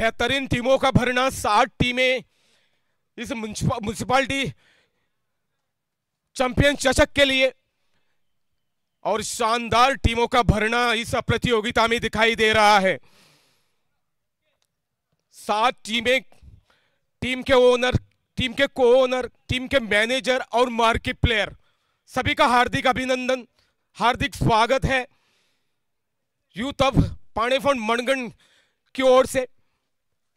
बेहतरीन टीमों का भरना साठ टीमें इस म्यूनसिपाली चैंपियन चषक के लिए और शानदार टीमों का भरना इस प्रतियोगिता में दिखाई दे रहा है सात टीमें टीम के ओनर टीम के को ओनर टीम के मैनेजर और मार्केट प्लेयर सभी का हार्दिक अभिनंदन हार्दिक स्वागत है यू तब पाणेफंड मणगण की ओर से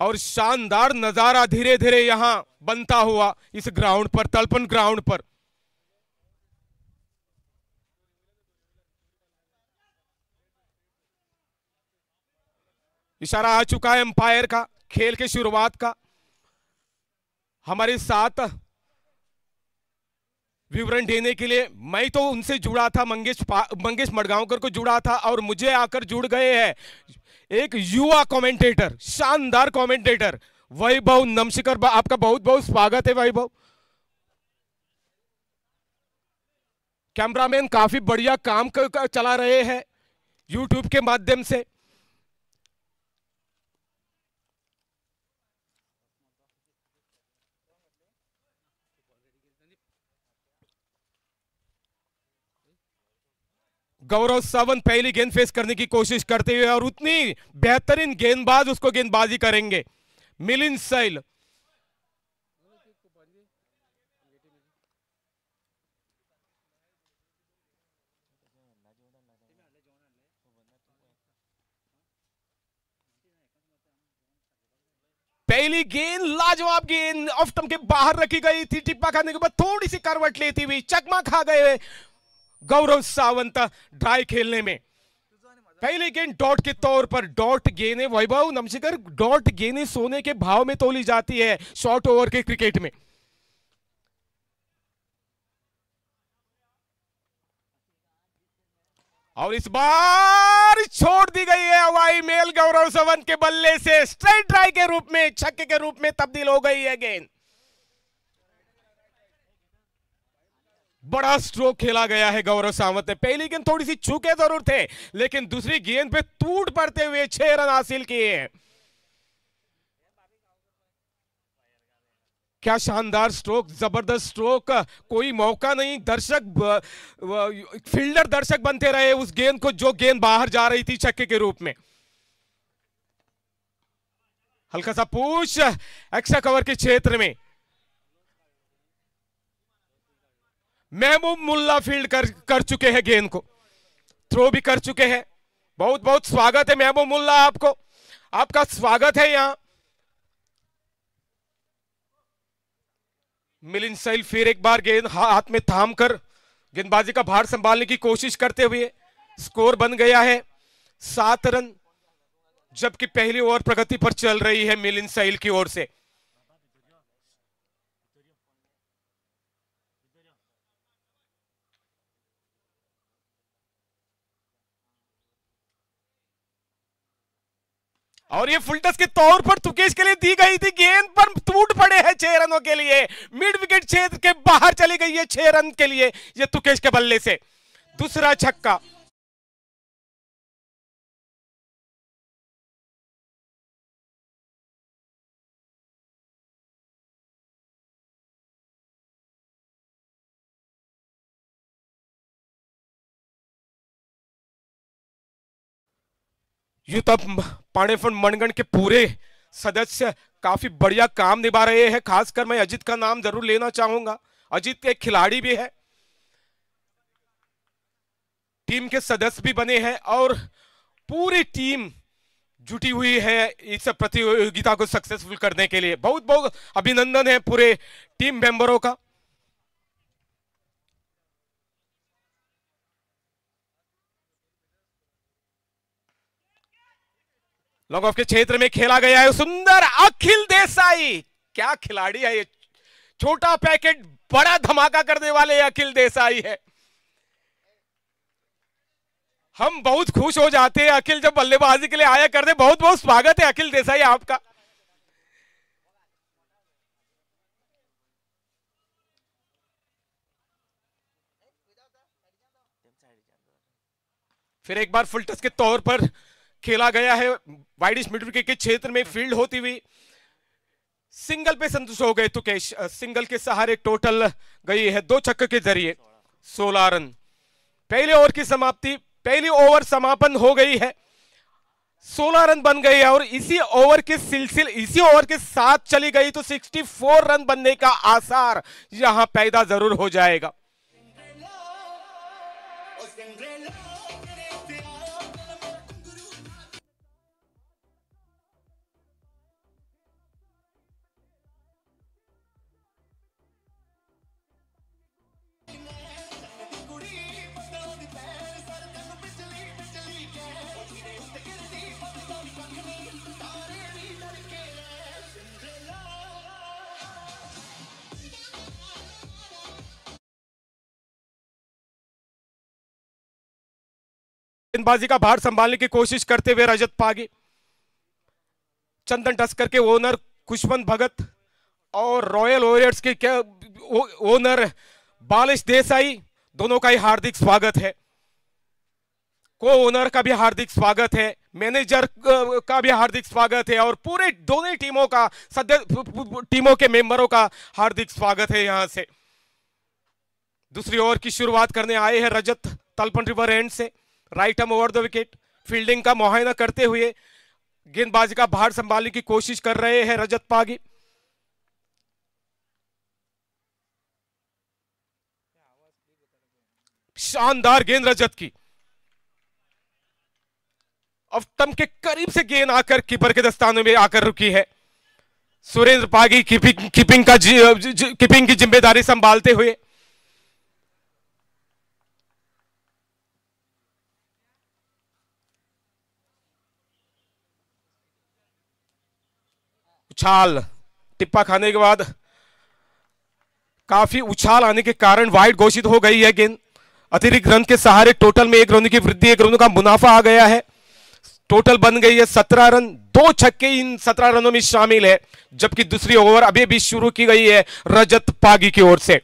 और शानदार नजारा धीरे धीरे यहां बनता हुआ इस ग्राउंड पर तलपन ग्राउंड पर इशारा आ चुका है एम्पायर का खेल के शुरुआत का हमारे साथ विवरण देने के लिए मैं तो उनसे जुड़ा था मंगेश मंगेश मडगांवकर को जुड़ा था और मुझे आकर जुड़ गए हैं एक युवा कमेंटेटर शानदार कमेंटेटर वैभव नमशिकर आपका बहुत बहुत स्वागत है वैभव कैमरामैन काफी बढ़िया काम कर, कर, चला रहे हैं यूट्यूब के माध्यम से गौरव सावंत पहली गेंद फेस करने की कोशिश करते हुए और उतनी बेहतरीन गेंदबाज उसको गेंदबाजी करेंगे मिलिन सैल पहली गेंद लाजवाब गेंद ऑफ टम के बाहर रखी गई थी टिप्पा खाने के बाद थोड़ी सी करवट लेती हुई चकमा खा गए गौरव सावंत ड्राई खेलने में पहले गेंद डॉट के तौर पर डॉट गेने वैभव नमशेखर डॉट गेने सोने के भाव में तोली जाती है शॉर्ट ओवर के क्रिकेट में और इस बार छोड़ दी गई है हवाई मेल गौरव सावंत के बल्ले से स्ट्रेट ड्राई के रूप में छक्के के रूप में तब्दील हो गई है गेंद बड़ा स्ट्रोक खेला गया है गौरव सावंत ने पहली गेंद थोड़ी सी चूके जरूर थे लेकिन दूसरी गेंद पे टूट पड़ते हुए छह रन हासिल किए हैं क्या शानदार स्ट्रोक जबरदस्त स्ट्रोक कोई मौका नहीं दर्शक फील्डर दर्शक बनते रहे उस गेंद को जो गेंद बाहर जा रही थी छक्के के रूप में हल्का सा पूछ एक्स्ट्रा कवर के क्षेत्र में महबूब मुल्ला फील्ड कर कर चुके हैं गेंद को थ्रो भी कर चुके हैं बहुत बहुत स्वागत है महबूब मुल्ला आपको आपका स्वागत है यहां मिलिन सैल फिर एक बार गेंद हाथ में थाम कर गेंदबाजी का भार संभालने की कोशिश करते हुए स्कोर बन गया है सात रन जबकि पहली ओवर प्रगति पर चल रही है मिलिन सैल की ओर से और ये फुलटस के तौर पर तुकेश के लिए दी गई थी गेंद पर टूट पड़े हैं छह रनों के लिए मिड विकेट क्षेत्र के बाहर चली गई है छह रन के लिए ये तुकेश के बल्ले से दूसरा छक्का ये तब फंड मणगण के पूरे सदस्य काफी बढ़िया काम निभा रहे हैं खासकर मैं अजीत का नाम जरूर लेना चाहूंगा अजीत एक खिलाड़ी भी है टीम के सदस्य भी बने हैं और पूरी टीम जुटी हुई है इस प्रतियोगिता को सक्सेसफुल करने के लिए बहुत बहुत अभिनंदन है पूरे टीम मेंबरों का लॉन्ग ऑफ के क्षेत्र में खेला गया है सुंदर अखिल देसाई क्या खिलाड़ी है ये छोटा पैकेट बड़ा धमाका करने वाले अखिल देसाई है हम बहुत खुश हो जाते हैं अखिल जब बल्लेबाजी के लिए आया करते बहुत बहुत स्वागत है अखिल देसाई आपका फिर एक बार फुलटस के तौर पर खेला गया है वाइडिश मिड विकेट के क्षेत्र में फील्ड होती हुई सिंगल पे संतुष्ट हो गए कैश सिंगल के सहारे टोटल गई है दो छक्के के जरिए सोलह रन पहले ओवर की समाप्ति पहली ओवर समापन हो गई है सोलह रन बन गए और इसी ओवर के सिलसिले इसी ओवर के साथ चली गई तो 64 रन बनने का आसार यहां पैदा जरूर हो जाएगा गेंदबाजी का भार संभालने की कोशिश करते हुए रजत पागी चंदन टस्कर के ओनर खुशवंत भगत और रॉयल वॉरियर्स के क्या ओनर बालिश देसाई दोनों का ही हार्दिक स्वागत है को ओनर का भी हार्दिक स्वागत है मैनेजर का भी हार्दिक स्वागत है और पूरे दोनों टीमों का सदस्य टीमों के मेंबरों का हार्दिक स्वागत है यहां से दूसरी ओवर की शुरुआत करने आए हैं रजत तलपन रिवर एंड से राइट हम ओवर द विकेट फील्डिंग का मुआयना करते हुए गेंदबाजी का भार संभालने की कोशिश कर रहे हैं रजत पागी शानदार गेंद रजत की अफ्टम के करीब से गेंद आकर कीपर के दस्तानों में आकर रुकी है सुरेंद्र पागी कीपिंग कीपिंग का कीपिंग की जिम्मेदारी संभालते हुए उछाल टिप्पा खाने के बाद काफी उछाल आने के कारण वाइड घोषित हो गई है गेंद अतिरिक्त रन के सहारे टोटल में एक रन की वृद्धि एक रनों का मुनाफा आ गया है टोटल बन गई है सत्रह रन दो छक्के इन सत्रह रनों में शामिल है जबकि दूसरी ओवर अभी भी शुरू की गई है रजत पागी की ओर से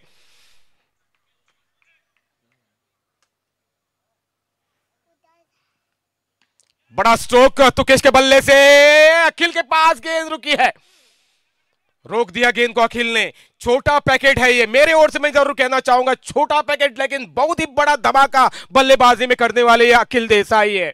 बड़ा स्ट्रोक तुकेश के बल्ले से अखिल के पास गेंद रुकी है रोक दिया गेंद को अखिल ने छोटा पैकेट है ये मेरे ओर से मैं जरूर कहना चाहूंगा छोटा पैकेट लेकिन बहुत ही बड़ा धमाका बल्लेबाजी में करने वाले ये अखिल देसाई है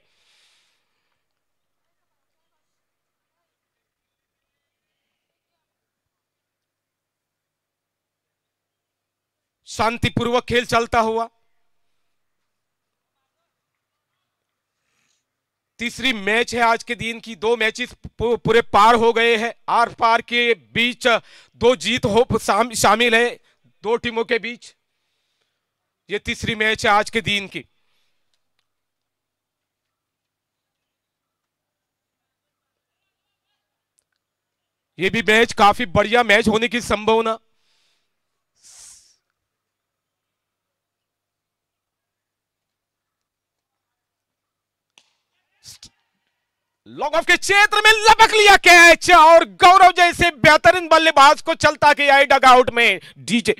शांतिपूर्वक खेल चलता हुआ तीसरी मैच है आज के दिन की दो मैचेस पूरे पार हो गए हैं आर पार के बीच दो जीत हो शामिल है दो टीमों के बीच ये तीसरी मैच है आज के दिन की ये भी मैच काफी बढ़िया मैच होने की संभावना लॉग ऑफ के क्षेत्र में लपक लिया कैच और गौरव जैसे बेहतरीन बल्लेबाज को चलता गया डगआउट में डीजे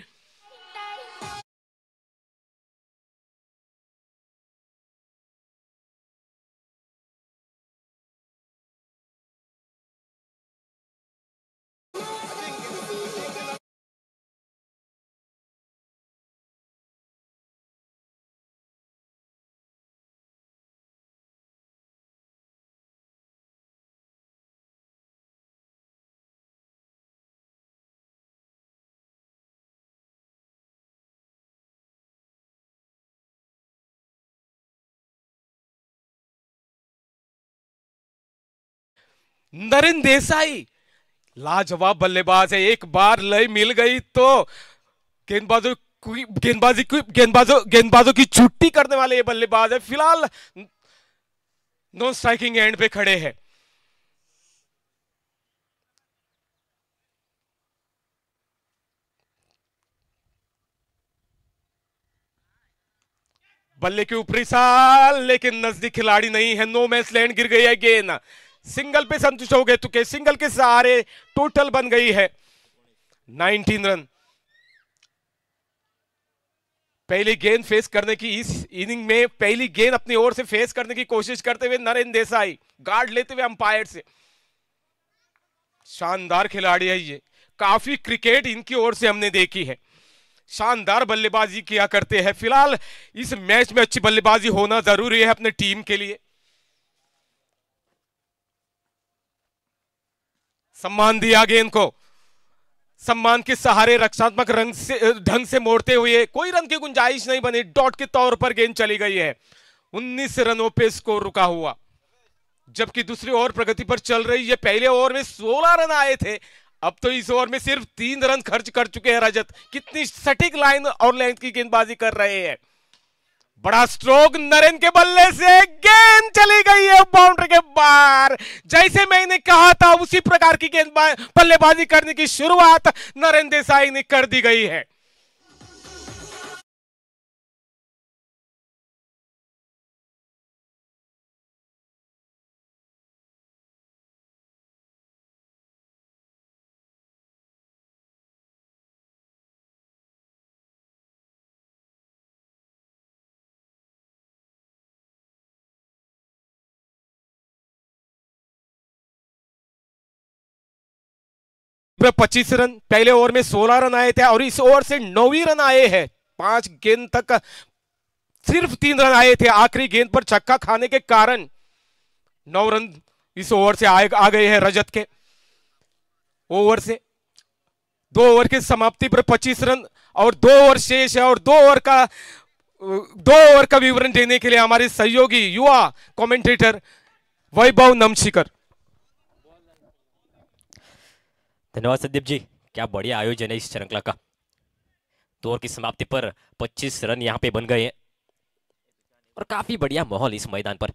नरेन देसाई लाजवाब बल्लेबाज है एक बार लय मिल गई तो गेंदबाजों गेंदबाजी गेंदबाजों गेंदबाजों की छुट्टी करने वाले ये बल्लेबाज है फिलहाल नॉन स्ट्राइकिंग एंड पे खड़े हैं बल्ले के ऊपरी साल लेकिन नजदीक खिलाड़ी नहीं है नो मैच लैंड गिर गई है गेंद सिंगल पे संतुष्ट हो गए तो के सिंगल के सहारे टोटल बन गई है 19 रन पहली गेंद फेस करने की इस इनिंग में पहली गेंद अपनी ओर से फेस करने की कोशिश करते हुए नरेंद्र देसाई गार्ड लेते हुए अंपायर से शानदार खिलाड़ी है ये काफी क्रिकेट इनकी ओर से हमने देखी है शानदार बल्लेबाजी किया करते हैं फिलहाल इस मैच में अच्छी बल्लेबाजी होना जरूरी है अपने टीम के लिए सम्मान दिया गया इनको सम्मान के सहारे रक्षात्मक रंग से ढंग से मोड़ते हुए कोई रन की गुंजाइश नहीं बनी डॉट के तौर पर गेंद चली गई है 19 रनों पे स्कोर रुका हुआ जबकि दूसरी ओवर प्रगति पर चल रही है पहले ओवर में 16 रन आए थे अब तो इस ओवर में सिर्फ तीन रन खर्च कर चुके हैं रजत कितनी सटीक लाइन और लेंथ की गेंदबाजी कर रहे हैं बड़ा स्ट्रोक नरेंद्र के बल्ले से गेंद चली गई है बाउंड्री के बाहर जैसे मैंने कहा था उसी प्रकार की गेंद बल्लेबाजी करने की शुरुआत नरेंद्र देसाई ने कर दी गई है पे 25 रन पहले ओवर में 16 रन आए थे और इस ओवर से नौ रन आए हैं पांच गेंद तक सिर्फ तीन रन आए थे आखिरी गेंद पर छक्का खाने के कारण नौ रन इस ओवर से आए आ गए हैं रजत के ओवर से दो ओवर के समाप्ति पर 25 रन और दो ओवर शेष है और दो ओवर का दो ओवर का विवरण देने के लिए हमारे सहयोगी युवा कमेंटेटर वैभव नमशिकर धन्यवाद संदीप जी क्या बढ़िया आयोजन है इस श्रृंखला का दौर की समाप्ति पर 25 रन यहाँ पे बन गए हैं और काफी बढ़िया माहौल इस मैदान पर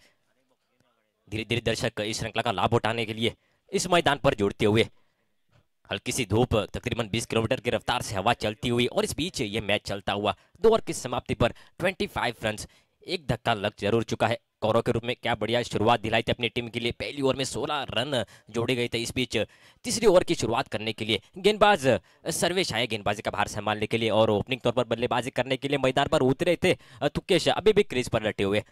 धीरे धीरे दर्शक इस श्रृंखला का लाभ उठाने के लिए इस मैदान पर जुड़ते हुए हल्की सी धूप तकरीबन 20 किलोमीटर की रफ्तार से हवा चलती हुई और इस बीच ये मैच चलता हुआ दौर की समाप्ति पर 25 रन एक धक्का लग जरूर चुका है कौरव के रूप में क्या बढ़िया शुरुआत दिलाई थी अपनी टीम के लिए पहली ओवर में सोलह रन जोड़े गए थे इस बीच तीसरी ओवर की शुरुआत करने के लिए गेंदबाज सर्वेश आए गेंदबाजी का भार संभालने के लिए और ओपनिंग तौर पर बल्लेबाजी करने के लिए मैदान पर उतरे थे तुकेश अभी भी क्रीज पर लटे हुए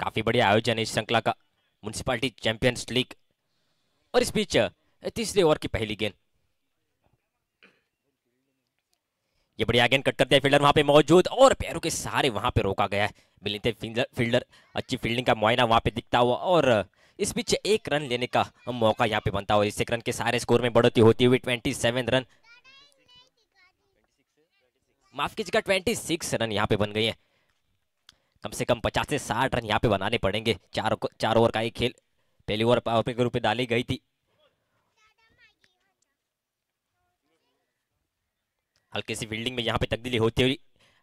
काफी बढ़िया आयोजन इस श्रृंखला का म्यूनसिपालिटी चैंपियंस लीग और इस बीच तीसरे ओवर की पहली गेंद ये बढ़िया गेंद कट कर दिया फील्डर वहां पे मौजूद और पैरों के सहारे वहां पे रोका गया है मिलते फील्डर अच्छी फील्डिंग का मुआयना वहां पे दिखता हुआ और इस बीच एक रन लेने का मौका यहाँ पे बनता हुआ इस एक रन के सारे स्कोर में बढ़ोतरी होती हुई ट्वेंटी सेवन रन माफ कीजिएगा ट्वेंटी सिक्स रन यहाँ पे बन गई है कम से कम पचास से साठ रन यहाँ पे बनाने पड़ेंगे चार चार ओवर का एक खेल पहली ओवर पावर प्ले के रूप में डाली गई थी हल्के सी फील्डिंग में यहाँ पे तब्दीली होती हुई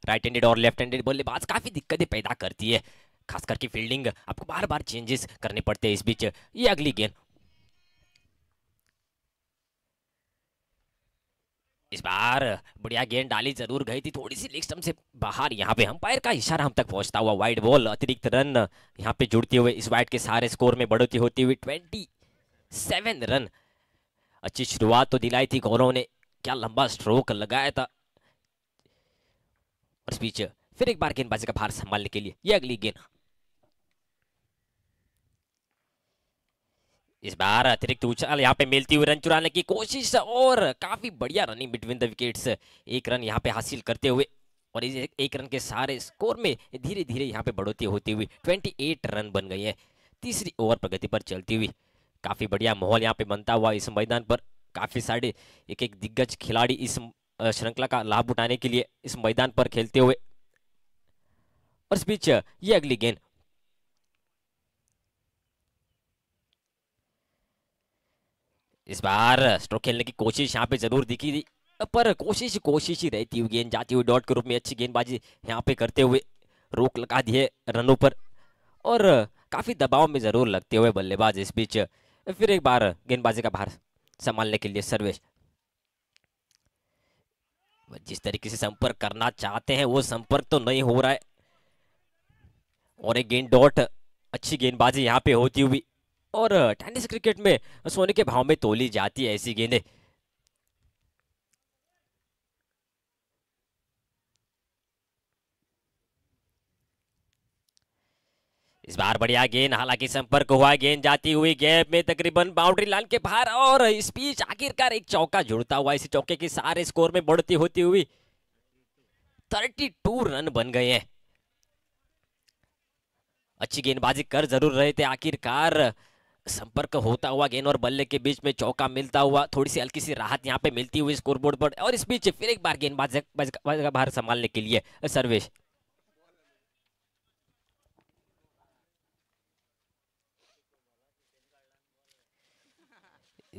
राइट हैंडेड और लेफ्ट हैंडेड बल्लेबाज काफ़ी दिक्कतें पैदा करती है खास करके फील्डिंग आपको बार बार चेंजेस करने पड़ते हैं इस बीच ये अगली गेंद इस बार बढ़िया गेंद डाली जरूर गई थी थोड़ी सी लेग स्टम्प से बाहर यहाँ पे अंपायर का इशारा हम तक पहुंचता हुआ वाइड बॉल अतिरिक्त रन यहाँ पे जुड़ते हुए इस वाइड के सारे स्कोर में बढ़ोतरी होती हुई ट्वेंटी सेवन रन अच्छी शुरुआत तो दिलाई थी गौरव ने क्या लंबा स्ट्रोक लगाया था और स्पीच फिर एक बार गेंदबाजी का भार संभालने के लिए यह अगली गेंद इस बार अतिरिक्त उछाल यहाँ पे मिलती हुई रन चुराने की कोशिश और काफी बढ़िया रनिंग बिटवीन द विकेट्स एक रन यहाँ पे हासिल करते हुए और इस एक रन के सारे स्कोर में धीरे धीरे यहाँ पे बढ़ोतरी होती हुई 28 रन बन गई है तीसरी ओवर प्रगति पर चलती हुई काफी बढ़िया माहौल यहाँ पे बनता हुआ इस मैदान पर काफ़ी सारे एक एक दिग्गज खिलाड़ी इस श्रृंखला का लाभ उठाने के लिए इस मैदान पर खेलते हुए और इस बीच ये अगली गेंद इस बार स्ट्रोक खेलने की कोशिश यहाँ पे जरूर दिखी थी पर कोशिश कोशिश ही रहती हुई गेंद जाती हुई डॉट के रूप में अच्छी गेंदबाजी यहाँ पे करते हुए रोक लगा दिए रनों पर और काफ़ी दबाव में ज़रूर लगते हुए बल्लेबाज इस बीच फिर एक बार गेंदबाजी का भार संभालने के लिए सर्वेश जिस तरीके से संपर्क करना चाहते हैं वो संपर्क तो नहीं हो रहा है और एक गेंद डॉट अच्छी गेंदबाजी यहाँ पे होती हुई और टेनिस क्रिकेट में सोने के भाव में तोली जाती है ऐसी गेंदें इस बार बढ़िया गेंद हालांकि संपर्क हुआ गेंद जाती हुई गैप में तकरीबन बाउंड्री लाइन के बाहर और इस बीच आखिरकार एक चौका जुड़ता हुआ इसी चौके के सारे स्कोर में बढ़ती होती हुई 32 रन बन गए हैं अच्छी गेंदबाजी कर जरूर रहे थे आखिरकार संपर्क होता हुआ गेंद और बल्ले के बीच में चौका मिलता हुआ थोड़ी सी हल्की सी राहत यहाँ पे मिलती हुई स्कोरबोर्ड पर और इस बीच फिर एक बार गेंदबाज बाहर संभालने के लिए सर्वेश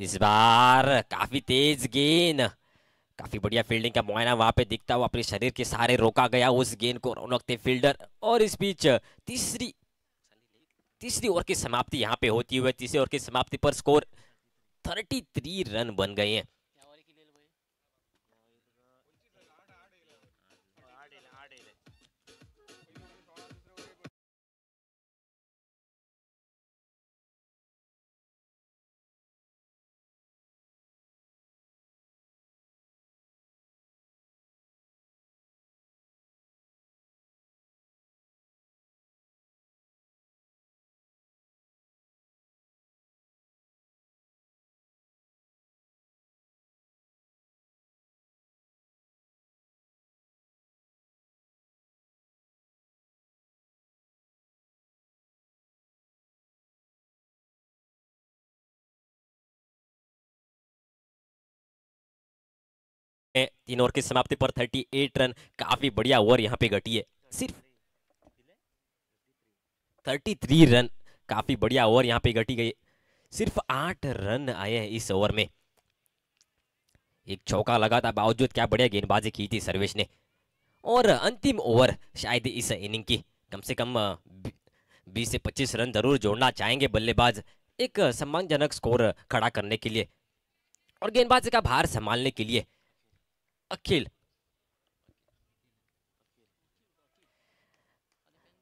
इस बार काफ़ी तेज गेंद काफ़ी बढ़िया फील्डिंग का मुआयना वहां पे दिखता हुआ अपने शरीर के सारे रोका गया उस गेंद को रौनकते फील्डर और इस बीच तीसरी तीसरी ओवर की समाप्ति यहाँ पे होती हुई तीसरी ओवर की समाप्ति पर स्कोर 33 रन बन गए हैं तीन ओवर की समाप्ति पर 38 रन काफी बढ़िया ओवर यहाँ पे घटी है सिर्फ 33 रन काफी बढ़िया ओवर यहाँ पे घटी गई सिर्फ आठ रन आए हैं इस ओवर में एक चौका लगा था बावजूद क्या बढ़िया गेंदबाजी की थी सर्वेश ने और अंतिम ओवर शायद इस इनिंग की कम से कम बीस से पच्चीस रन जरूर जोड़ना चाहेंगे बल्लेबाज एक सम्मानजनक स्कोर खड़ा करने के लिए और गेंदबाज का भार संभालने के लिए अकील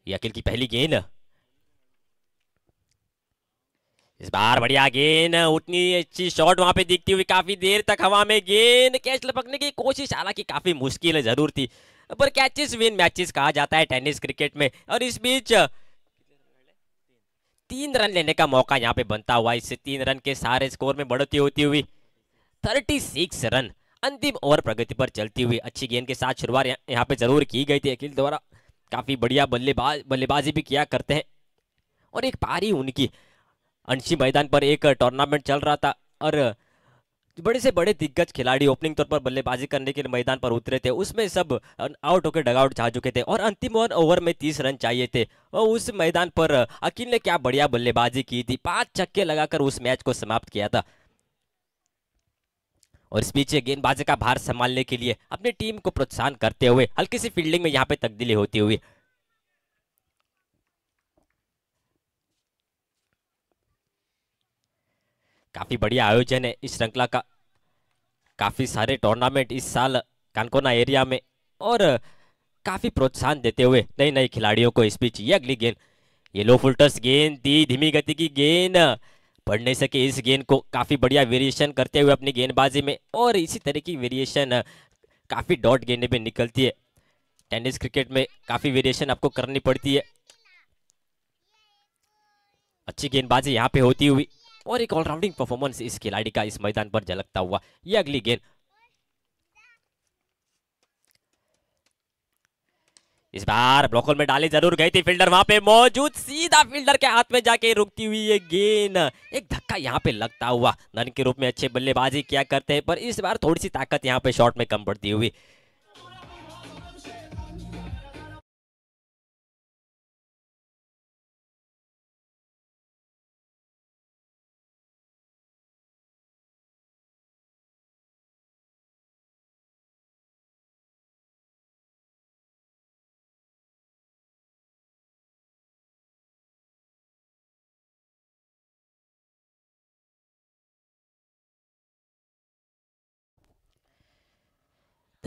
ये अकील की पहली गेंद इस बार बढ़िया गेंद उतनी अच्छी शॉट वहां पे दिखती हुई काफी देर तक हवा में गेंद कैच लपकने की कोशिश हालांकि काफी मुश्किल जरूर थी पर कैचेस विन मैचेस कहा जाता है टेनिस क्रिकेट में और इस बीच तीन रन लेने का मौका यहां पे बनता हुआ इससे तीन रन के सारे स्कोर में बढ़ोतरी होती हुई थर्टी सिक्स रन अंतिम ओवर प्रगति पर चलती हुई अच्छी गेंद के साथ शुरुआत यहाँ पे जरूर की गई थी अखिल द्वारा काफ़ी बढ़िया बल्लेबाज बल्लेबाजी भी किया करते हैं और एक पारी उनकी अंशी मैदान पर एक टूर्नामेंट चल रहा था और बड़े से बड़े दिग्गज खिलाड़ी ओपनिंग तौर पर बल्लेबाजी करने के लिए मैदान पर उतरे थे उसमें सब आउट होकर डगआउट जा चुके थे और अंतिम ओवर ओवर में तीस रन चाहिए थे और उस मैदान पर अकील ने क्या बढ़िया बल्लेबाजी की थी पांच छक्के लगाकर उस मैच को समाप्त किया था और इस बीच गेंदबाजी का भार संभालने के लिए अपनी टीम को प्रोत्साहन करते हुए हल्की सी फील्डिंग में यहाँ पे तब्दीली होती हुई काफी बढ़िया आयोजन है इस श्रृंखला का काफी सारे टूर्नामेंट इस साल कानकोना एरिया में और काफी प्रोत्साहन देते हुए नई नई खिलाड़ियों को इस बीच ये अगली गेंद ये लो फुल्टर्स गेंद दी धीमी गति की गेंद पढ़ नहीं सके इस गेंद को काफ़ी बढ़िया वेरिएशन करते हुए अपनी गेंदबाजी में और इसी तरह की वेरिएशन काफ़ी डॉट गेंदे में निकलती है टेनिस क्रिकेट में काफ़ी वेरिएशन आपको करनी पड़ती है अच्छी गेंदबाजी यहाँ पे होती हुई और एक ऑलराउंडिंग परफॉर्मेंस इस खिलाड़ी का इस मैदान पर झलकता हुआ यह अगली गेंद इस बार ब्लॉकल में डाली जरूर गई थी फील्डर वहां पे मौजूद सीधा फील्डर के हाथ में जाके रुकती हुई ये गेंद एक धक्का यहाँ पे लगता हुआ नन के रूप में अच्छे बल्लेबाजी किया करते हैं पर इस बार थोड़ी सी ताकत यहाँ पे शॉट में कम पड़ती हुई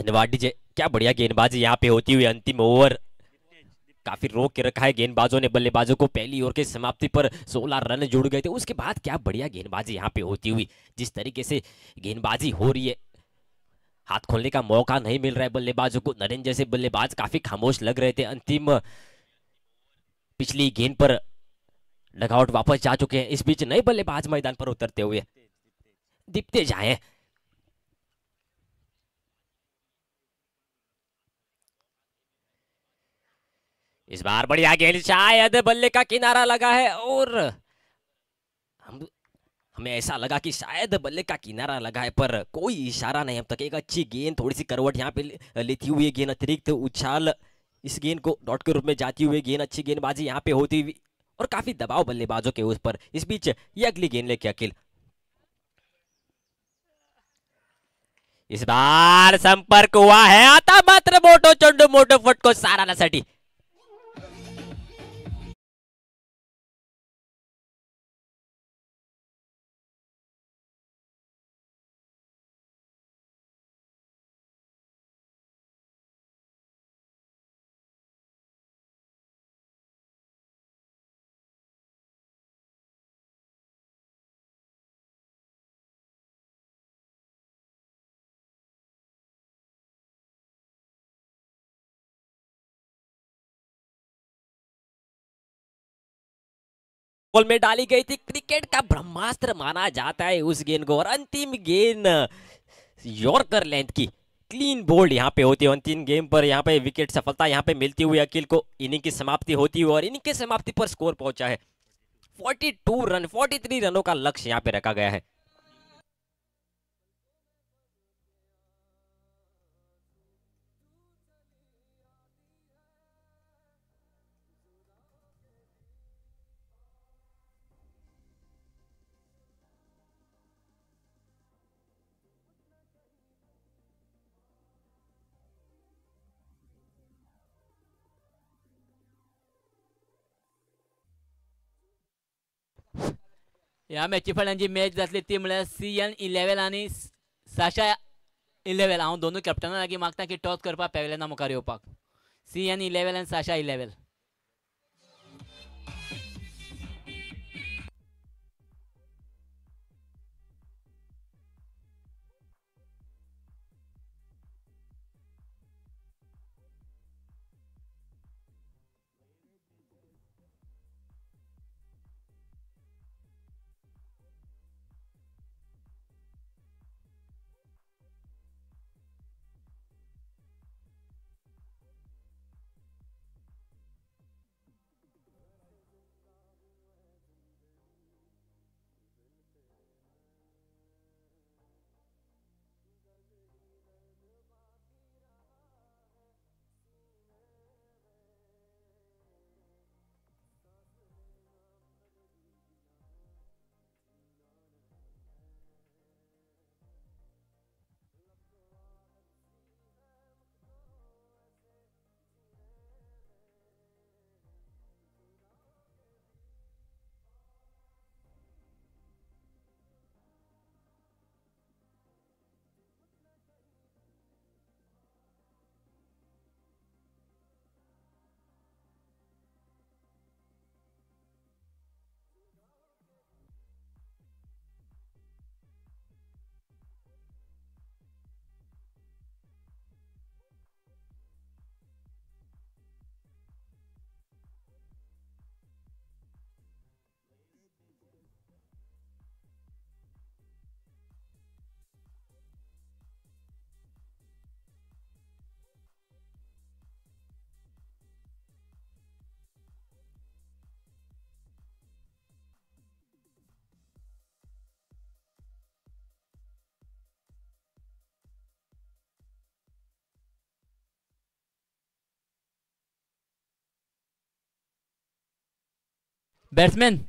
धन्यवाद डीजे क्या बढ़िया गेंदबाजी यहाँ पे होती हुई अंतिम ओवर काफी रोक के रखा है गेंदबाजों ने बल्लेबाजों को पहली ओवर की समाप्ति पर 16 रन जुड़ गए थे उसके बाद क्या बढ़िया गेंदबाजी यहाँ पे होती हुई जिस तरीके से गेंदबाजी हो रही है हाथ खोलने का मौका नहीं मिल रहा है बल्लेबाजों को नरेंद्र जैसे बल्लेबाज काफी खामोश लग रहे थे अंतिम पिछली गेंद पर लगावट वापस जा चुके हैं इस बीच नए बल्लेबाज मैदान पर उतरते हुए दीपते जाए इस बार बढ़िया गेंद शायद बल्ले का किनारा लगा है और हम हमें ऐसा लगा कि शायद बल्ले का किनारा लगा है पर कोई इशारा नहीं अब तक एक अच्छी गेंद थोड़ी सी करवट यहाँ पे लेती हुई गेंद अतिरिक्त उछाल इस गेंद को डॉट के रूप में जाती हुई गेंद अच्छी गेंदबाजी यहाँ पे होती हुई और काफी दबाव बल्लेबाजों के उस पर इस बीच ये अगली गेंद लेके अखिल इस बार संपर्क हुआ है आता मात्र मोटो चंडो मोटो फुट को सारा नसटी बॉल में डाली गई थी क्रिकेट का ब्रह्मास्त्र माना जाता है उस गेंद को और अंतिम गेंद यॉर्कर लेंथ की क्लीन बोल्ड यहाँ पे होती है अंतिम गेम पर यहाँ पे विकेट सफलता यहाँ पे मिलती हुई अकील को इनिंग की समाप्ति होती हुई और इनिंग समाप्ति पर स्कोर पहुंचा है 42 रन 43 रनों का लक्ष्य यहाँ पे रखा गया है हा मैच फाटल्यान जी मॅच जातली ती म्हळ्यार सी एन इलेव्हन आनी साशा इलेव्हन हाँ दोनूय कॅप्टना लागीं मागता की टॉस करपाक पेवलें ना मुखार येवपाक सी एन इलेवन आनी साशा इलेव्हन Batman.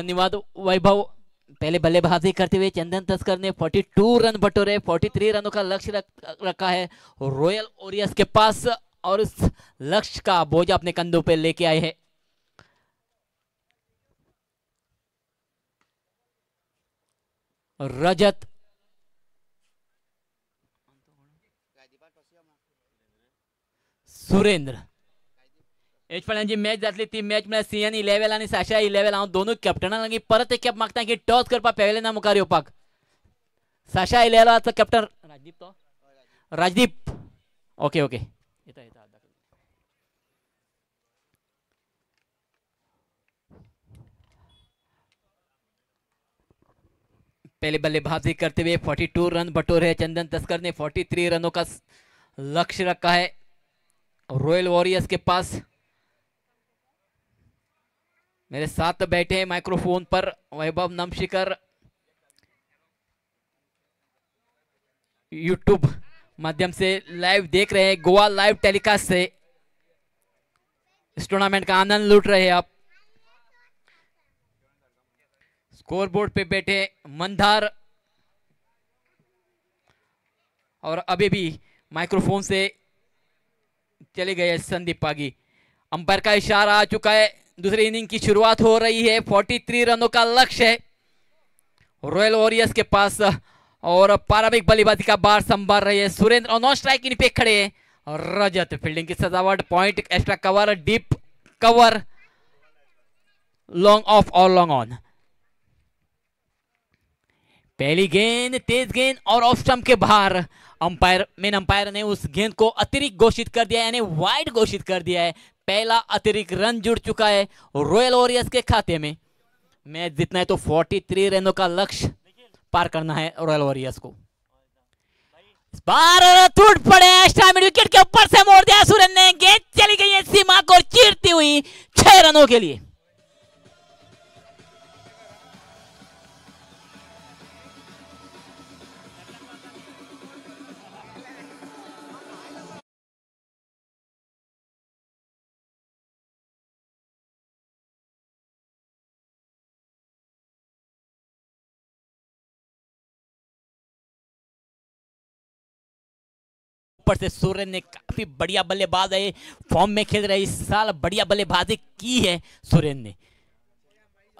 धन्यवाद वैभव पहले बल्लेबाजी करते हुए चंदन तस्कर ने 42 रन बटोरे 43 रनों का लक्ष्य रखा है रॉयल ओरियस के पास और इस लक्ष्य का बोझ अपने कंधों पर लेके आए हैं रजत सुरेंद्र एच फलंजी मैच जी ती मैच मैं सीएन इलेव्हन आनी साशा इलेव्हन हाँ दोनों कैप्टन पर कैप एक कॅप मागता की टॉस कर पेवेले ना मुखार येवपाक साशा इलेव्हनाचो कैप्टन राजदीप तो राजदीप ओके ओके पहले बल्लेबाजी करते हुए 42 रन बटोर है चंदन तस्कर ने 43 रनों का लक्ष्य रखा है रॉयल वॉरियर्स के पास मेरे साथ बैठे हैं माइक्रोफोन पर वैभव नमशिकर यूट्यूब माध्यम से लाइव देख रहे हैं गोवा लाइव टेलीकास्ट से इस टूर्नामेंट का आनंद लूट रहे हैं आप स्कोर बोर्ड पे बैठे मंदार और अभी भी माइक्रोफोन से चले गए संदीप पागी अंपायर का इशारा आ चुका है दूसरी इनिंग की शुरुआत हो रही है 43 रनों का लक्ष्य है रॉयल वॉरियर्स के पास और पारंपरिक बल्लेबाजी का बार संभाल रही है सुरेंद्र और नॉन स्ट्राइक इन पे खड़े हैं रजत फील्डिंग की सजावट point extra cover deep cover long off और लॉन्ग ऑन पहली गेंद तेज गेंद और ऑफ स्टम्प के बाहर अंपायर मेन अंपायर ने उस गेंद को अतिरिक्त घोषित कर दिया यानी वाइड घोषित कर दिया है पहला अतिरिक्त रन जुड़ चुका है रॉयल वॉरियर्स के खाते में मैच जितना है तो 43 रनों का लक्ष्य पार करना है रॉयल वॉरियर्स को बारह बार टूट पड़े एक्स्ट्रा मिड विकेट के ऊपर से मोड़ दिया सूरज ने गेंद चली गई है सीमा को चीरती हुई छह रनों के लिए ऊपर से सूर्य ने काफ़ी बढ़िया बल्लेबाज है फॉर्म में खेल रहे इस साल बढ़िया बल्लेबाजी की है सूर्य ने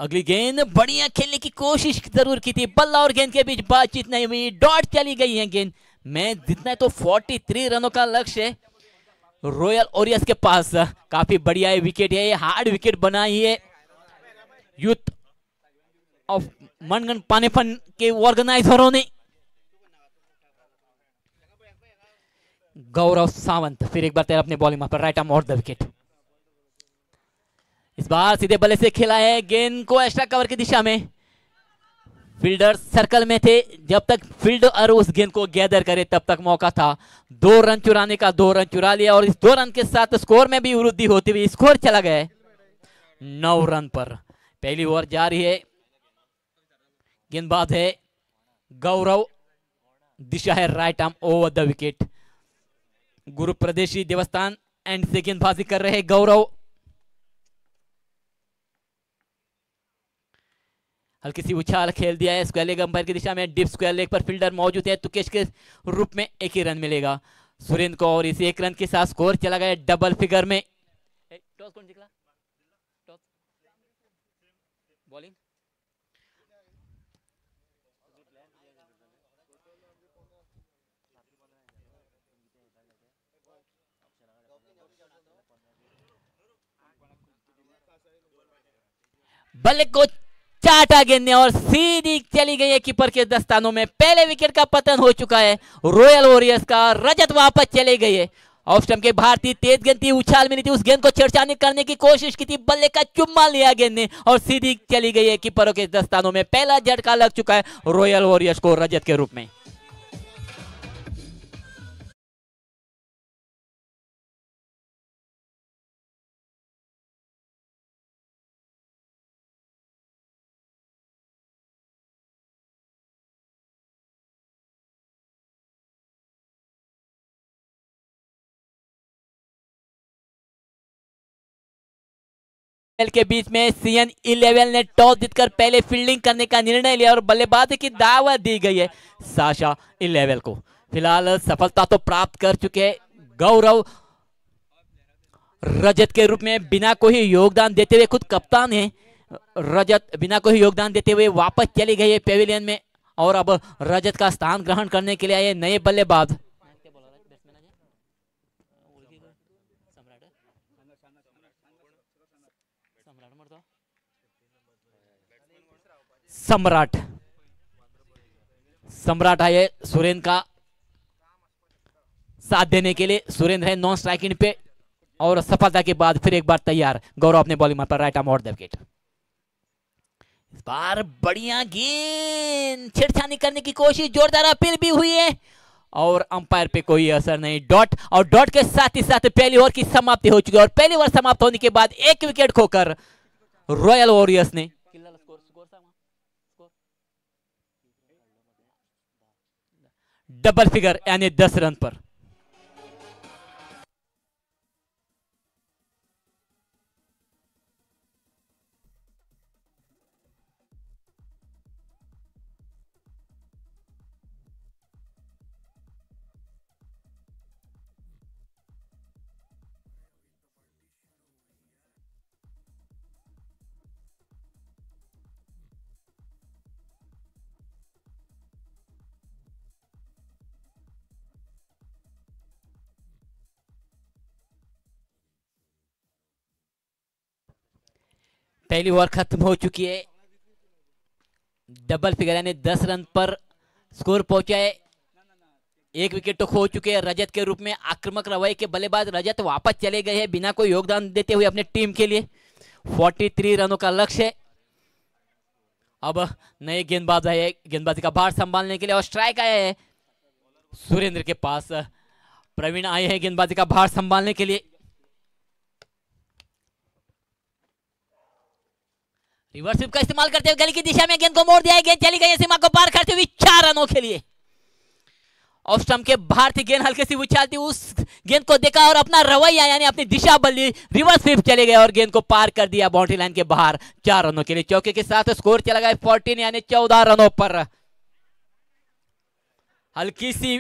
अगली गेंद बढ़िया खेलने की कोशिश जरूर की थी बल्ला और गेंद के बीच बातचीत नहीं हुई डॉट चली गई है गेंद मैं जितना तो 43 रनों का लक्ष्य है रॉयल ओरियस के पास काफी बढ़िया है विकेट है हार्ड विकेट बनाई है यूथ ऑफ मनगन पानेपन के ऑर्गेनाइजरों ने गौरव सावंत फिर एक बार तैयार अपने बॉलिंग पर राइट आर्म और द विकेट इस बार सीधे बल्ले से खेला है गेंद को एक्स्ट्रा कवर की दिशा में फील्डर सर्कल में थे जब तक फील्ड और उस गेंद को गैदर करे तब तक मौका था दो रन चुराने का दो रन चुरा लिया और इस दो रन के साथ स्कोर में भी वृद्धि होती हुई स्कोर चला गया नौ रन पर पहली ओवर जारी है गेंदबाज है गौरव दिशा है right arm over the wicket गुरु प्रदेशी देवस्थान एंड गेंदबाजी कर रहे गौरव हल्की सी उछाल खेल दिया है स्क्वायर लेग अंपायर की दिशा में डिप स्क्वायर लेग पर फील्डर मौजूद है तुकेश के रूप में एक ही रन मिलेगा सुरेंद्र कौर और इसी एक रन के साथ स्कोर चला गया डबल फिगर में टॉस कौन निकला बल्ले को चाटा गेंद और सीधी चली गई है कीपर के दस्तानों में पहले विकेट का पतन हो चुका है रॉयल वॉरियर्स का रजत वापस चले गई है ऑफ के भारतीय तेज गेंद थी उछाल मिली थी उस गेंद को छेड़छाड़ी करने की कोशिश की थी बल्ले का चुम्मा लिया गेंद ने और सीधी चली गई है कीपरों के दस्तानों में पहला झटका लग चुका है रॉयल वॉरियर्स को रजत के रूप में के बीच में सीएन 11 ने टॉस जीतकर पहले फील्डिंग करने का निर्णय लिया और बल्लेबाज की दावा दी गई है साशा इलेवन को फिलहाल सफलता तो प्राप्त कर चुके गौरव रजत के रूप में बिना कोई योगदान देते हुए खुद कप्तान है रजत बिना कोई योगदान देते हुए वापस चली गई है पेविलियन में और अब रजत का स्थान ग्रहण करने के लिए आए नए बल्लेबाज सम्राट सम्राट है सुरेंद्र का साथ देने के लिए सुरेंद्र है नॉन स्ट्राइकिंग पे और सफलता के बाद फिर एक बार तैयार गौरव अपने बॉलिंग पर राइट आम और द इस बार बढ़िया गेंद छेड़छाड़ी करने की कोशिश जोरदार अपील भी हुई है और अंपायर पे कोई असर नहीं डॉट और डॉट के साथ ही साथ पहली ओवर की समाप्ति हो चुकी है और पहली ओवर समाप्त होने के बाद एक विकेट खोकर रॉयल वॉरियर्स ने डबल फिगर यानी दस रन पर पहली ओवर खत्म हो चुकी है डबल फिगर यानी दस रन पर स्कोर पहुंचा है एक विकेट तो खो चुके हैं रजत के रूप में आक्रमक रवैये के बल्लेबाज रजत वापस चले गए हैं बिना कोई योगदान देते हुए अपने टीम के लिए 43 रनों का लक्ष्य है अब नए गेंदबाज आए गेंदबाजी का भार संभालने के लिए और स्ट्राइक आया है सुरेंद्र के पास प्रवीण आए हैं गेंदबाजी का भार संभालने के लिए रिवर्स का इस्तेमाल करते हुए गली की दिशा में गेंद को मोड़ दिया गेंद चली गई सीमा को पार करते हुए चार रनों के लिए ऑफ स्टम्प के बाहर थी गेंद हल्के से उछालती उस गेंद को देखा और अपना रवैया यानी अपनी दिशा बदली रिवर्स स्विप चले गए और गेंद को पार कर दिया बाउंड्री लाइन के बाहर चार रनों के लिए चौके के साथ स्कोर चला गया फोर्टीन यानी चौदह रनों पर हल्की सी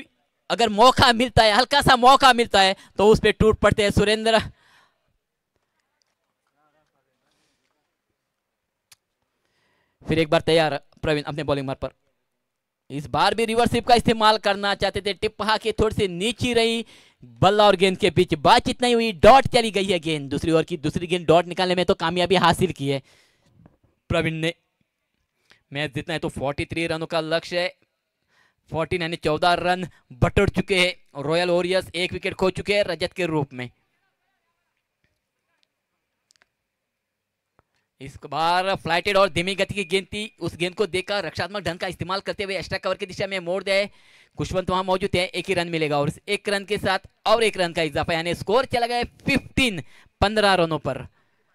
अगर मौका मिलता है हल्का सा मौका मिलता है तो उस पर टूट पड़ते हैं सुरेंद्र फिर एक बार तैयार प्रवीण अपने बॉलिंग मार पर इस बार भी रिवर्सिप का इस्तेमाल करना चाहते थे टिप के थोड़ी सी नीचे रही बल्ला और गेंद के बीच बातचीत नहीं हुई डॉट चली गई है गेंद दूसरी ओर की दूसरी गेंद डॉट निकालने में तो कामयाबी हासिल की है प्रवीण ने मैच जितना है तो 43 रनों का लक्ष्य है फोर्टीन यानी चौदह रन बटर चुके हैं रॉयल वॉरियर्स एक विकेट खो चुके हैं रजत के रूप में इस बार फ्लाइटेड और धीमी गति की गेंद थी उस गेंद को देखकर रक्षात्मक ढंग का इस्तेमाल करते हुए एक्स्ट्रा कवर की दिशा में मोड़ दे कुशवंत वहां मौजूद है एक ही रन मिलेगा और एक रन के साथ और एक रन का इजाफा यानी स्कोर चला गया फिफ्टीन पंद्रह रनों पर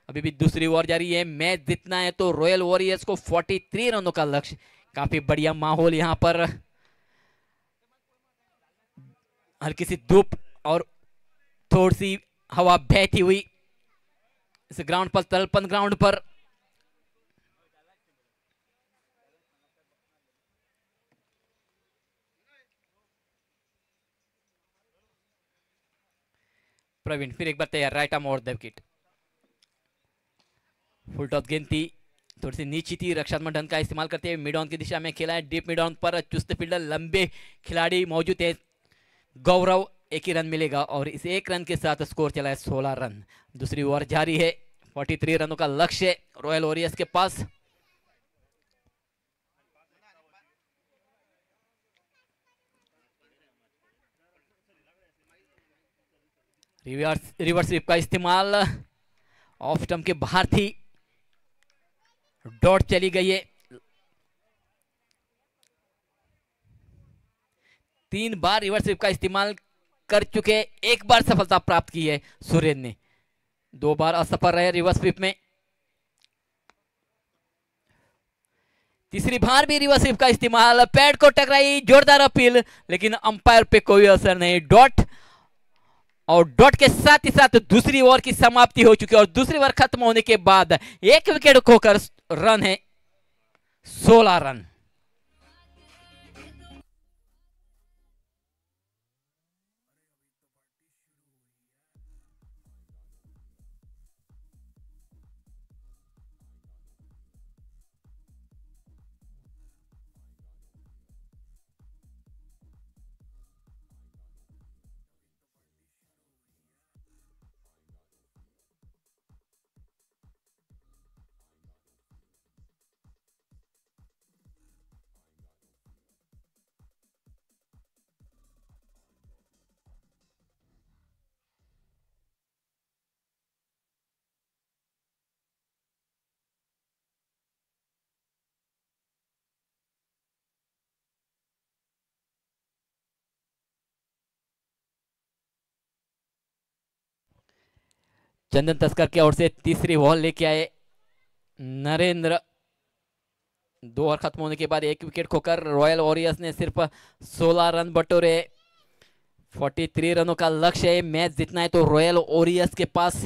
अभी भी दूसरी ओवर जारी है मैच जितना है तो रॉयल वॉरियर्स को फोर्टी थ्री रनों का लक्ष्य काफी बढ़िया माहौल यहां पर हल्की सी धूप और थोड़ी सी हवा बहती हुई इस ग्राउंड पर तलपन ग्राउंड पर प्रवीण फिर एक बार तैयार राइट आम और देव किट फुल टॉस गेंद थी थोड़ी सी नीची थी रक्षात्मक ढंग का इस्तेमाल करते हुए मिड ऑन की दिशा में खेला है डीप मिड ऑन पर चुस्त फील्डर लंबे खिलाड़ी मौजूद है गौरव एक ही रन मिलेगा और इस एक रन के साथ स्कोर चला है सोलह रन दूसरी ओवर जारी है 43 रनों का लक्ष्य रॉयल वॉरियर्स के पास रिवर्स रिवर्स स्वीप का इस्तेमाल ऑफ स्टम्प के बाहर थी डॉट चली गई है तीन बार रिवर्स स्वीप का इस्तेमाल कर चुके एक बार सफलता प्राप्त की है सुरेंद्र ने दो बार असफल रहे रिवर्स स्वीप में तीसरी बार भी रिवर्स स्वीप का इस्तेमाल पैड को टकराई जोरदार अपील लेकिन अंपायर पे कोई असर नहीं डॉट और डॉट के साथ ही साथ दूसरी ओवर की समाप्ति हो चुकी है और दूसरी ओवर खत्म होने के बाद एक विकेट खोकर रन है सोलह रन चंदन तस्कर की ओर से तीसरी बॉल लेके आए नरेंद्र दो ओवर खत्म होने के बाद एक विकेट खोकर रॉयल वॉरियर्स ने सिर्फ 16 रन बटोरे 43 रनों का लक्ष्य है मैच जीतना है तो रॉयल वॉरियर्स के पास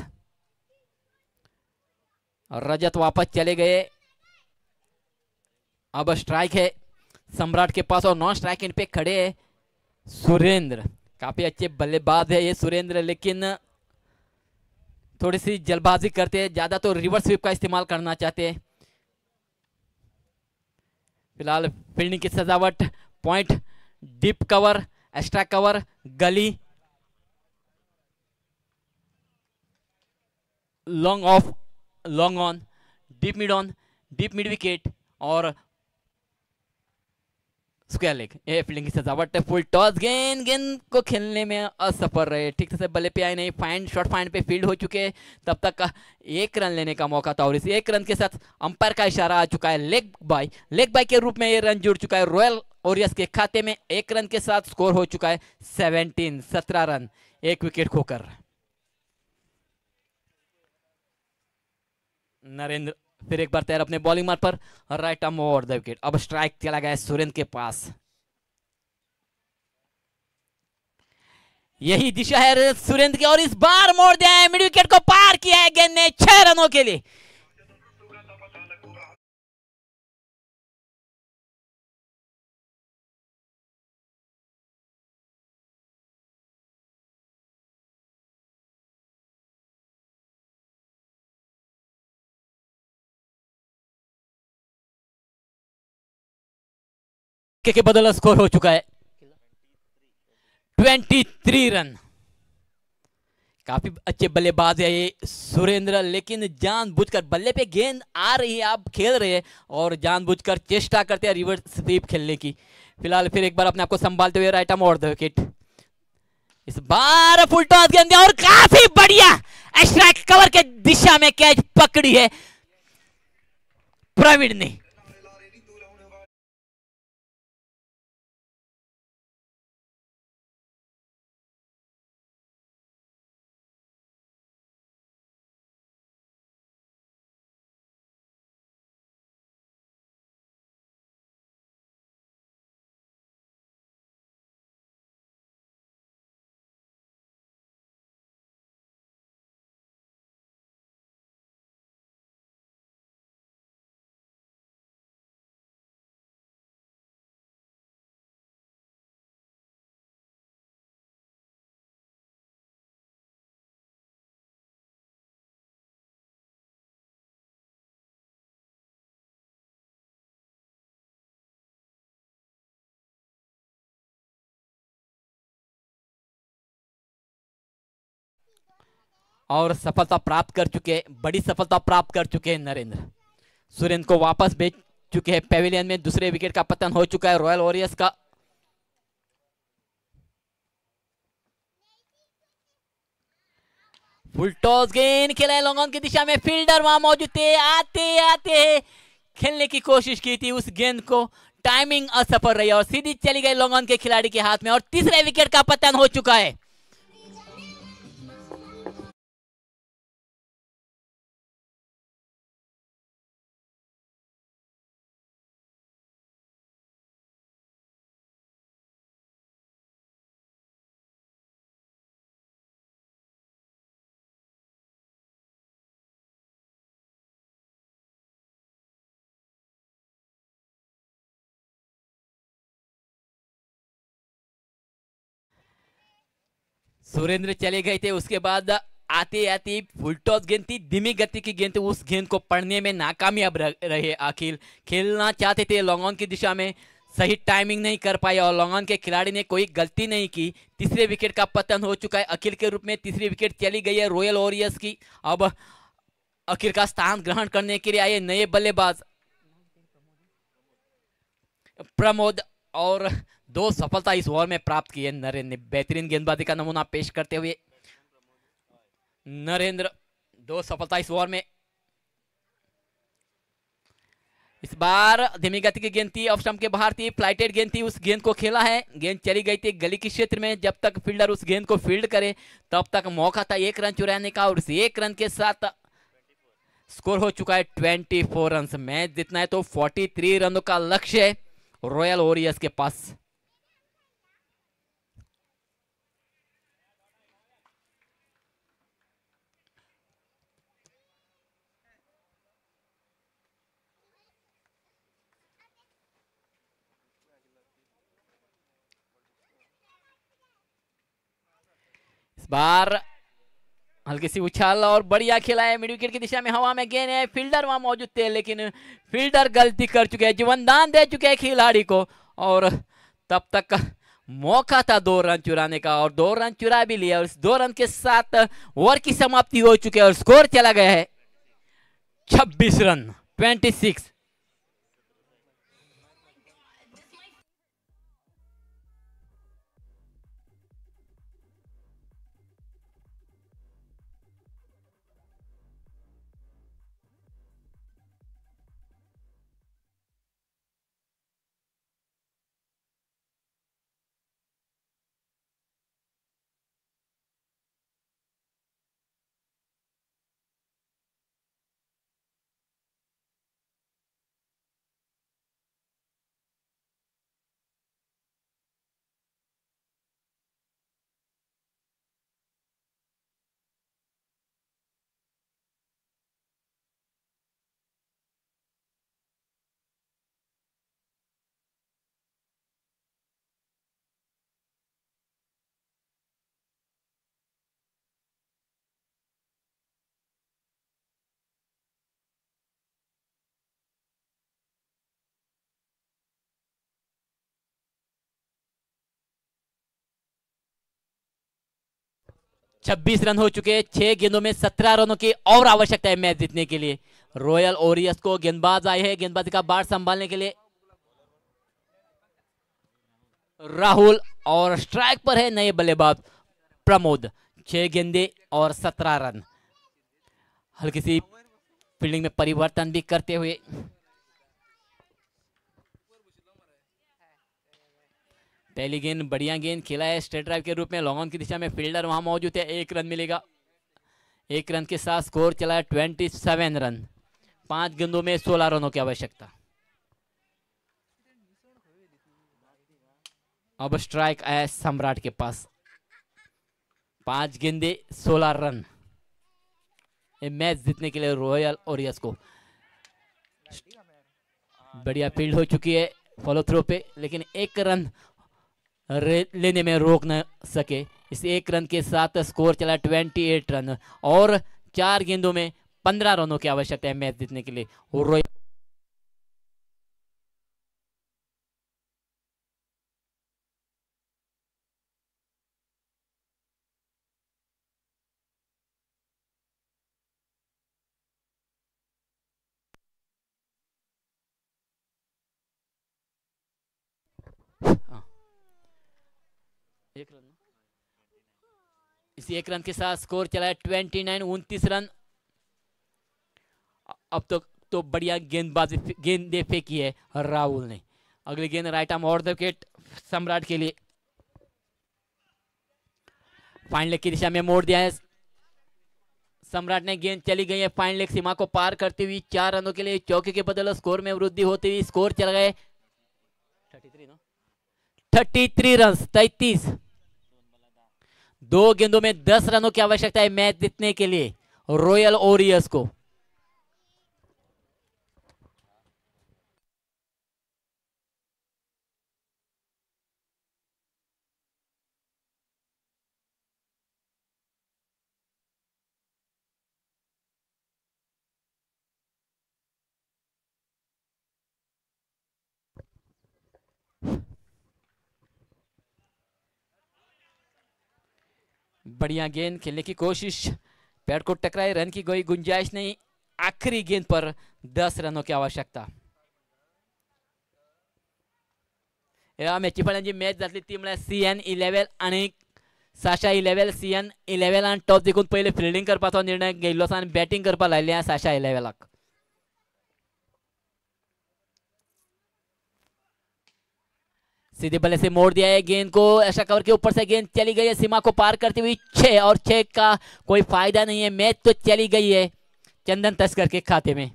रजत वापस चले गए अब स्ट्राइक है सम्राट के पास और नॉन स्ट्राइक इन पे खड़े है सुरेंद्र काफी अच्छे बल्लेबाज है ये सुरेंद्र लेकिन थोड़ी सी जल्दबाजी करते हैं ज़्यादा तो रिवर्स स्वीप का इस्तेमाल करना चाहते हैं फिलहाल फील्डिंग की सजावट point deep cover extra cover gully long off long on deep mid on deep mid wicket और स्क्वायर लेग ये फील्डिंग की सजावट है फुल टॉस गेंद गेंद को खेलने में असफल रहे ठीक से बल्ले पे आए नहीं फाइंड शॉर्ट फाइंड पे फील्ड हो चुके तब तक एक रन लेने का मौका था और इस एक रन के साथ अंपायर का इशारा आ चुका है लेग बाय लेग बाय के रूप में ये रन जुड़ चुका है रॉयल ओरियस के खाते में एक रन के साथ स्कोर हो चुका है सेवनटीन सत्रह रन एक विकेट खोकर नरेंद्र फिर एक बार तैयार अपने बॉलिंग मार पर right arm over the wicket अब स्ट्राइक चला गया सुरेंद्र के पास यही दिशा है सुरेंद्र की और इस बार मोड़ दिया है मिड विकेट को पार किया है गेंद ने छह रनों के लिए छक्के के बदौलत स्कोर हो चुका है 23 रन काफी अच्छे बल्लेबाज है ये सुरेंद्र लेकिन जानबूझकर बल्ले पे गेंद आ रही है आप खेल रहे हैं और जानबूझकर चेष्टा करते हैं रिवर्स स्वीप खेलने की फिलहाल फिर एक बार अपने आपको संभालते हुए राइट आर्म और द विकेट इस बार फुल टॉस गेंद और काफी बढ़िया स्ट्राइक कवर के दिशा में कैच पकड़ी है प्रवीण ने और सफलता प्राप्त कर चुके हैं बड़ी सफलता प्राप्त कर चुके हैं नरेंद्र सुरेंद्र को वापस भेज चुके हैं पेविलियन में दूसरे विकेट का पतन हो चुका है रॉयल वॉरियर्स का फुल टॉस गेंद खेला लॉन्ग ऑन की दिशा में फील्डर वहां मौजूद थे आते आते खेलने की कोशिश की थी उस गेंद को टाइमिंग असफल रही और सीधी चली गई लॉन्ग ऑन के खिलाड़ी के हाथ में और तीसरे विकेट का पतन हो चुका है सुरेंद्र चले गए थे उसके बाद आते आते फुल टॉस गेंद थी धीमी गति की गेंद थी उस गेंद को पढ़ने में नाकामयाब रहे आखिर खेलना चाहते थे लॉन्ग ऑन की दिशा में सही टाइमिंग नहीं कर पाए और लॉन्ग ऑन के खिलाड़ी ने कोई गलती नहीं की तीसरे विकेट का पतन हो चुका है अखिल के रूप में तीसरी विकेट चली गई है रॉयल वॉरियर्स की अब अखिल का स्थान ग्रहण करने के लिए आए नए बल्लेबाज प्रमोद और दो सफलता इस ओवर में प्राप्त की है नरेंद्र ने बेहतरीन गेंदबाजी का नमूना पेश करते हुए नरेंद्र दो सफलता इस ओवर में इस बार धीमी गति की गेंद थी ऑफ स्टम्प के बाहर थी फ्लाइटेड गेंद थी उस गेंद को खेला है गेंद चली गई थी गली के क्षेत्र में जब तक फील्डर उस गेंद को फील्ड करे तब तक मौका था एक रन चुराने का और उस एक रन के साथ स्कोर हो चुका है ट्वेंटी फोर रन मैच जितना है तो फोर्टी थ्री रनों का लक्ष्य है रॉयल वॉरियर्स के पास बार हल्की सी उछाल और बढ़िया खेला है मिड विकेट की दिशा में हवा में गेंद है फील्डर वहां मौजूद थे लेकिन फील्डर गलती कर चुके हैं जीवन दान दे चुके हैं खिलाड़ी को और तब तक मौका था दो रन चुराने का और दो रन चुरा भी लिया और इस दो रन के साथ ओवर की समाप्ति हो चुकी है और स्कोर चला गया है 26 रन 26 छब्बीस रन हो चुके हैं छह गेंदों में सत्रह रनों की और आवश्यकता है मैच जीतने के लिए रॉयल ओरियस को गेंदबाज आए हैं गेंदबाजी का बाढ़ संभालने के लिए राहुल और स्ट्राइक पर है नए बल्लेबाज प्रमोद छह गेंदे और सत्रह रन हल्की सी फील्डिंग में परिवर्तन भी करते हुए पहली गेंद बढ़िया गेंद खेला है स्ट्रेट ड्राइव के रूप में लॉन्ग ऑन की दिशा में फील्डर वहाँ मौजूद है एक रन मिलेगा एक रन के साथ स्कोर चला है ट्वेंटी सेवन रन पांच गेंदों में सोलह रनों की आवश्यकता अब स्ट्राइक आया सम्राट के पास पांच गेंदे सोलह रन ये मैच जीतने के लिए रॉयल ओरियस को बढ़िया फील्ड हो चुकी है फॉलो थ्रो पे लेकिन एक रन लेने में रोक न सके इस एक रन के साथ स्कोर चला ट्वेंटी एट रन और चार गेंदों में पंद्रह रनों की आवश्यकता है मैच जीतने के लिए रोहित इसी एक रन के साथ स्कोर चला है ट्वेंटी नाइन उनतीस रन अब तो तो बढ़िया गेंदबाजी गेंदे फेंकी है राहुल ने अगली गेंद राइट आर्म और विकेट सम्राट के लिए फाइनल की दिशा में मोड़ दिया है सम्राट ने गेंद चली गई है फाइनल लेग सीमा को पार करते हुए चार रनों के लिए चौके के बदल स्कोर में वृद्धि होती हुई स्कोर चल गए थर्टी थ्री रन तैतीस दो गेंदों में दस रनों की आवश्यकता है मैच जीतने के लिए रॉयल ओरियर्स को बढ़िया गेंद खेलने की कोशिश पैड को टकराए रन की कोई गुंजाइश नहीं आखिरी गेंद पर दस रनों की आवश्यकता ह्या मॅची फाटल्याची मॅच ती म्हळ्यार C N eleven Sasha eleven C N इलेव्हनान टॉप जिखून पयले फिल्डिंग करपाचो निर्णय घेयल्लो आसा आनी बॅटिंग करपाक लायलें साशा इलेव्हनाक सीधे बल्ले से मोड़ दिया है गेंद को ऐसा कवर के ऊपर से गेंद चली गई है सीमा को पार करती हुई छह और छह का कोई फायदा नहीं है मैच तो चली गई है चंदन तस्कर के खाते में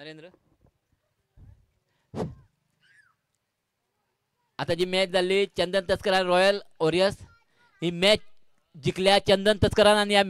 नरेंद्र आता जी मॅच झाली चंदन तस्करान रॉयल ओरियस ही मॅच जिंकल्या चंदन तस्करान आणि या